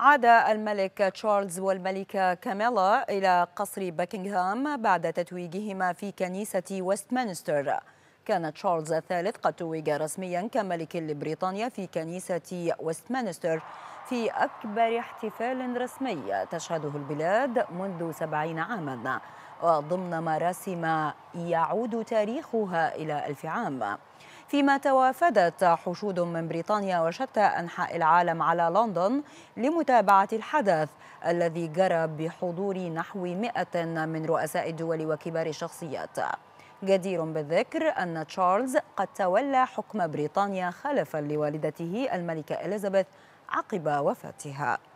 عاد الملك تشارلز والملكة كاميلا إلى قصر بكنغهام بعد تتويجهما في كنيسة وستمنستر كان تشارلز الثالث قد توج رسميا كملك لبريطانيا في كنيسة ويستمنستر في أكبر احتفال رسمي تشهده البلاد منذ سبعين عاما وضمن مراسم يعود تاريخها إلى ألف عام فيما توافدت حشود من بريطانيا وشتى أنحاء العالم على لندن لمتابعة الحدث الذي جرى بحضور نحو 100 من رؤساء الدول وكبار الشخصيات جدير بالذكر أن تشارلز قد تولى حكم بريطانيا خلفا لوالدته الملكة إليزابيث عقب وفاتها